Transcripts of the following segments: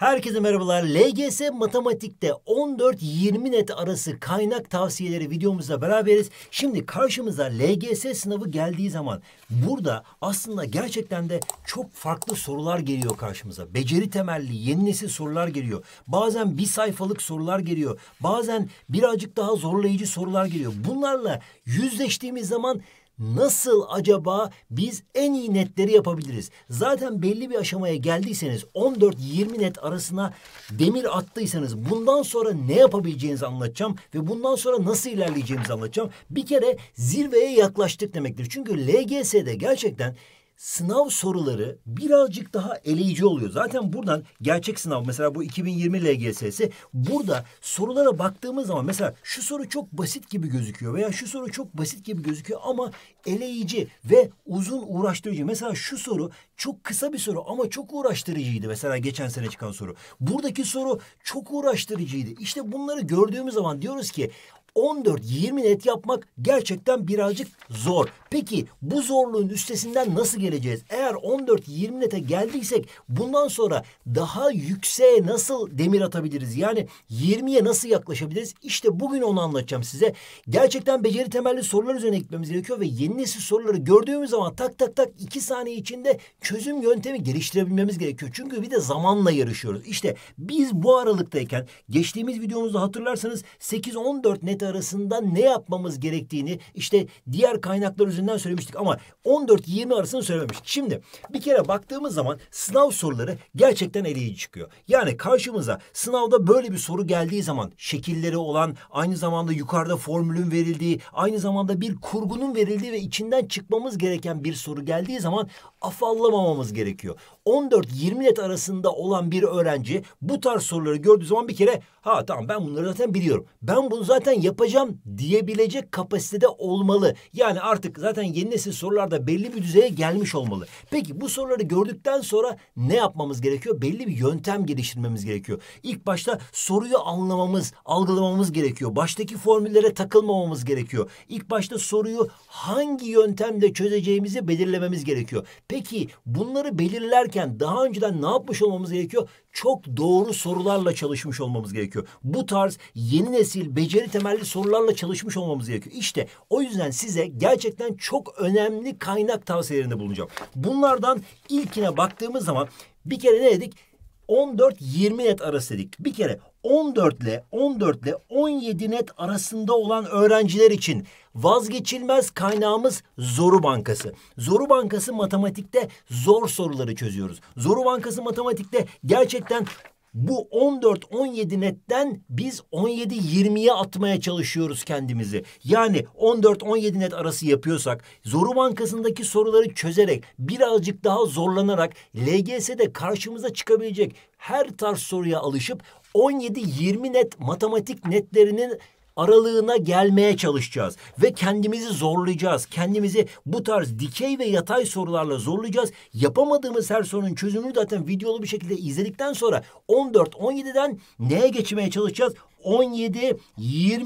Herkese merhabalar. LGS matematikte 14-20 net arası kaynak tavsiyeleri videomuzda beraberiz. Şimdi karşımıza LGS sınavı geldiği zaman burada aslında gerçekten de çok farklı sorular geliyor karşımıza. Beceri temelli yeni nesil sorular geliyor. Bazen bir sayfalık sorular geliyor. Bazen birazcık daha zorlayıcı sorular geliyor. Bunlarla yüzleştiğimiz zaman nasıl acaba biz en iyi netleri yapabiliriz? Zaten belli bir aşamaya geldiyseniz 14-20 net arasına demir attıysanız bundan sonra ne yapabileceğinizi anlatacağım ve bundan sonra nasıl ilerleyeceğimizi anlatacağım. Bir kere zirveye yaklaştık demektir. Çünkü LGS'de gerçekten sınav soruları birazcık daha eleyici oluyor. Zaten buradan gerçek sınav mesela bu 2020 LGS'si burada sorulara baktığımız zaman mesela şu soru çok basit gibi gözüküyor veya şu soru çok basit gibi gözüküyor ama eleyici ve uzun uğraştırıcı. Mesela şu soru çok kısa bir soru ama çok uğraştırıcıydı mesela geçen sene çıkan soru. Buradaki soru çok uğraştırıcıydı. İşte bunları gördüğümüz zaman diyoruz ki 14-20 net yapmak gerçekten birazcık zor. Peki bu zorluğun üstesinden nasıl geleceğiz? Eğer 14-20 nete geldiysek bundan sonra daha yükseğe nasıl demir atabiliriz? Yani 20'ye nasıl yaklaşabiliriz? İşte bugün onu anlatacağım size. Gerçekten beceri temelli sorular üzerine gitmemiz gerekiyor ve yeni nesil soruları gördüğümüz zaman tak tak tak 2 saniye içinde çözüm yöntemi geliştirebilmemiz gerekiyor. Çünkü bir de zamanla yarışıyoruz. İşte biz bu aralıktayken geçtiğimiz videomuzda hatırlarsanız 8-14 net hükümeti arasında ne yapmamız gerektiğini işte diğer kaynaklar üzerinden söylemiştik ama 14-20 arasını söylememiştik. Şimdi bir kere baktığımız zaman sınav soruları gerçekten eleyici çıkıyor. Yani karşımıza sınavda böyle bir soru geldiği zaman şekilleri olan aynı zamanda yukarıda formülün verildiği aynı zamanda bir kurgunun verildiği ve içinden çıkmamız gereken bir soru geldiği zaman afallamamamız gerekiyor. 14-20 net arasında olan bir öğrenci bu tarz soruları gördüğü zaman bir kere ha tamam ben bunları zaten biliyorum. Ben bunu zaten yapıyorum yapacağım diyebilecek kapasitede olmalı. Yani artık zaten yeni nesil sorularda belli bir düzeye gelmiş olmalı. Peki bu soruları gördükten sonra ne yapmamız gerekiyor? Belli bir yöntem geliştirmemiz gerekiyor. İlk başta soruyu anlamamız, algılamamız gerekiyor. Baştaki formüllere takılmamamız gerekiyor. İlk başta soruyu hangi yöntemle çözeceğimizi belirlememiz gerekiyor. Peki bunları belirlerken daha önceden ne yapmış olmamız gerekiyor? çok doğru sorularla çalışmış olmamız gerekiyor. Bu tarz yeni nesil beceri temelli sorularla çalışmış olmamız gerekiyor. İşte o yüzden size gerçekten çok önemli kaynak tavsiyelerinde bulunacağım. Bunlardan ilkine baktığımız zaman bir kere ne dedik? 14-20 net arası dedik. Bir kere 14 ile 14 ile 17 net arasında olan öğrenciler için vazgeçilmez kaynağımız Zoru Bankası. Zoru Bankası matematikte zor soruları çözüyoruz. Zoru Bankası matematikte gerçekten bu 14-17 netten biz 17-20'ye atmaya çalışıyoruz kendimizi. Yani 14-17 net arası yapıyorsak Zoru Bankası'ndaki soruları çözerek birazcık daha zorlanarak LGS'de karşımıza çıkabilecek her tarz soruya alışıp 17-20 net matematik netlerinin aralığına gelmeye çalışacağız ve kendimizi zorlayacağız. Kendimizi bu tarz dikey ve yatay sorularla zorlayacağız. Yapamadığımız her sorunun çözümünü zaten videolu bir şekilde izledikten sonra 14-17'den neye geçmeye çalışacağız? 17-20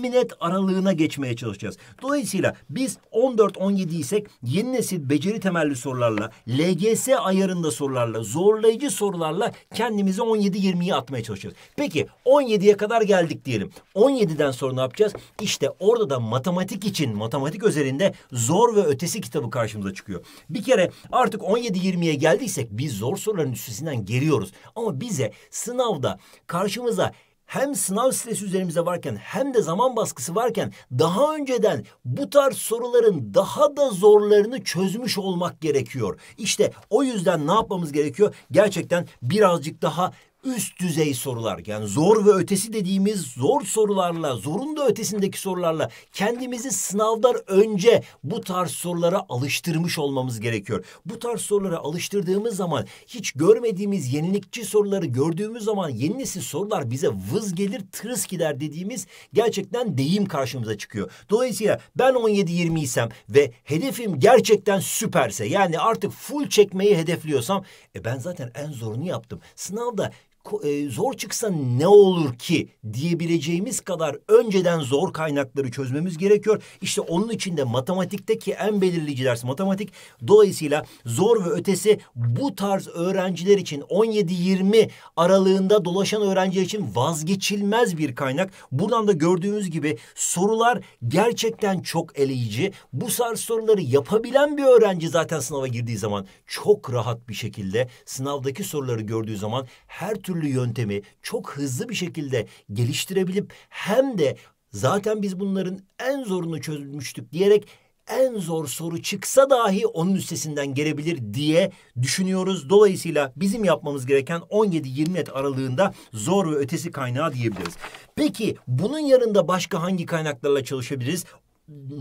net aralığına geçmeye çalışacağız. Dolayısıyla biz 14-17 isek yeni nesil beceri temelli sorularla, LGS ayarında sorularla, zorlayıcı sorularla kendimizi 17-20'ye atmaya çalışacağız. Peki 17'ye kadar geldik diyelim. 17'den sonra ne yapacağız? konuşacağız. İşte orada da matematik için, matematik özelinde zor ve ötesi kitabı karşımıza çıkıyor. Bir kere artık 17-20'ye geldiysek biz zor soruların üstesinden geliyoruz. Ama bize sınavda karşımıza hem sınav stresi üzerimizde varken hem de zaman baskısı varken daha önceden bu tarz soruların daha da zorlarını çözmüş olmak gerekiyor. İşte o yüzden ne yapmamız gerekiyor? Gerçekten birazcık daha üst düzey sorular yani zor ve ötesi dediğimiz zor sorularla zorun da ötesindeki sorularla kendimizi sınavlar önce bu tarz sorulara alıştırmış olmamız gerekiyor. Bu tarz sorulara alıştırdığımız zaman hiç görmediğimiz yenilikçi soruları gördüğümüz zaman yenisi sorular bize vız gelir tırıs gider dediğimiz gerçekten deyim karşımıza çıkıyor. Dolayısıyla ben 17-20 isem ve hedefim gerçekten süperse yani artık full çekmeyi hedefliyorsam e ben zaten en zorunu yaptım. Sınavda e, zor çıksa ne olur ki diyebileceğimiz kadar önceden zor kaynakları çözmemiz gerekiyor. İşte onun için de matematikteki en belirleyici ders matematik. Dolayısıyla zor ve ötesi bu tarz öğrenciler için 17-20 aralığında dolaşan öğrenciler için vazgeçilmez bir kaynak. Buradan da gördüğümüz gibi sorular gerçekten çok eleyici. Bu tarz soruları yapabilen bir öğrenci zaten sınava girdiği zaman çok rahat bir şekilde sınavdaki soruları gördüğü zaman her türlü türlü yöntemi çok hızlı bir şekilde geliştirebilip hem de zaten biz bunların en zorunu çözmüştük diyerek en zor soru çıksa dahi onun üstesinden gelebilir diye düşünüyoruz. Dolayısıyla bizim yapmamız gereken 17-20 et aralığında zor ve ötesi kaynağı diyebiliriz. Peki bunun yanında başka hangi kaynaklarla çalışabiliriz?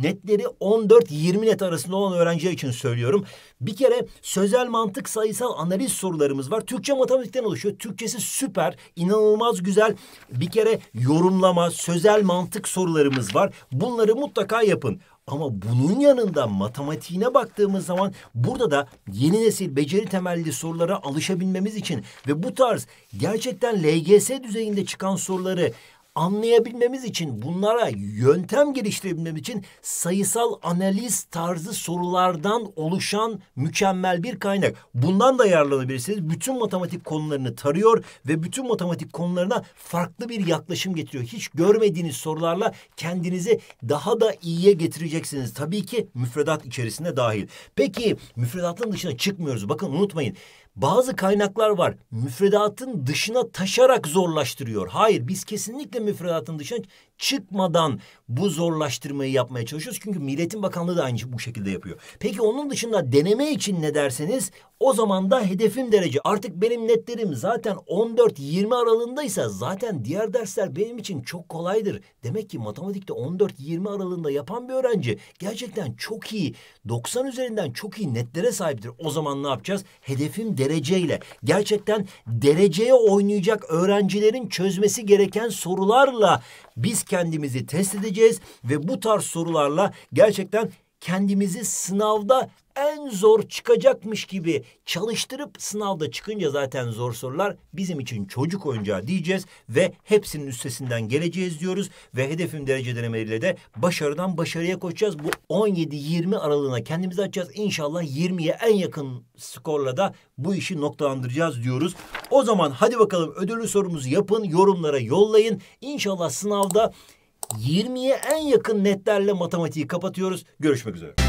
netleri 14-20 net arasında olan öğrenci için söylüyorum. Bir kere sözel mantık sayısal analiz sorularımız var. Türkçe matematikten oluşuyor. Türkçesi süper, inanılmaz güzel. Bir kere yorumlama, sözel mantık sorularımız var. Bunları mutlaka yapın. Ama bunun yanında matematiğine baktığımız zaman burada da yeni nesil beceri temelli sorulara alışabilmemiz için ve bu tarz gerçekten LGS düzeyinde çıkan soruları anlayabilmemiz için, bunlara yöntem geliştirebilmemiz için sayısal analiz tarzı sorulardan oluşan mükemmel bir kaynak. Bundan da yararlanabilirsiniz. Bütün matematik konularını tarıyor ve bütün matematik konularına farklı bir yaklaşım getiriyor. Hiç görmediğiniz sorularla kendinizi daha da iyiye getireceksiniz. Tabii ki müfredat içerisinde dahil. Peki müfredatın dışına çıkmıyoruz. Bakın unutmayın bazı kaynaklar var müfredatın dışına taşarak zorlaştırıyor. Hayır biz kesinlikle müfredatın dışına çıkmadan bu zorlaştırmayı yapmaya çalışıyoruz. Çünkü Milletin Bakanlığı da aynı şey, bu şekilde yapıyor. Peki onun dışında deneme için ne derseniz o zaman da hedefim derece. Artık benim netlerim zaten 14-20 aralığındaysa zaten diğer dersler benim için çok kolaydır. Demek ki matematikte 14-20 aralığında yapan bir öğrenci gerçekten çok iyi 90 üzerinden çok iyi netlere sahiptir. O zaman ne yapacağız? Hedefim dereceyle. Gerçekten dereceye oynayacak öğrencilerin çözmesi gereken sorularla biz kendimizi test edeceğiz ve bu tarz sorularla gerçekten kendimizi sınavda en zor çıkacakmış gibi çalıştırıp sınavda çıkınca zaten zor sorular bizim için çocuk oyuncağı diyeceğiz ve hepsinin üstesinden geleceğiz diyoruz ve hedefim derece denemeleriyle de başarıdan başarıya koşacağız. Bu 17-20 aralığına kendimizi açacağız. İnşallah 20'ye en yakın skorla da bu işi noktalandıracağız diyoruz. O zaman hadi bakalım ödüllü sorumuzu yapın, yorumlara yollayın. İnşallah sınavda 20'ye en yakın netlerle matematiği kapatıyoruz. Görüşmek üzere.